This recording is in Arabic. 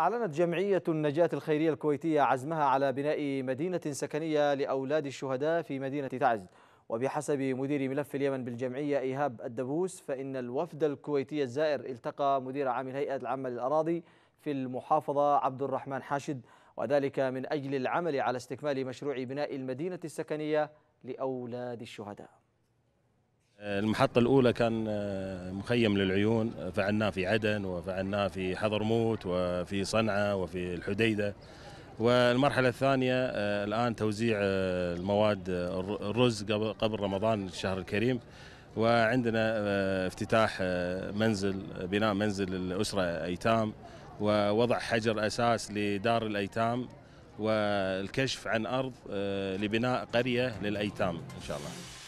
أعلنت جمعية النجاة الخيرية الكويتية عزمها على بناء مدينة سكنية لأولاد الشهداء في مدينة تعز وبحسب مدير ملف اليمن بالجمعية إيهاب الدبوس فإن الوفد الكويتي الزائر التقى مدير عام الهيئة العامة للأراضي في المحافظة عبد الرحمن حاشد وذلك من أجل العمل على استكمال مشروع بناء المدينة السكنية لأولاد الشهداء المحطة الأولى كان آه، مخيم للعيون آه، فعلناه في عدن وفعلناه في حضرموت وفي صنعاء وفي الحديدة والمرحلة الثانية آه، الآن توزيع المواد الرز قبل رمضان الشهر الكريم وعندنا افتتاح منزل بناء منزل الأسرة أيتام ووضع حجر أساس لدار الأيتام والكشف عن أرض لبناء قرية للأيتام إن شاء الله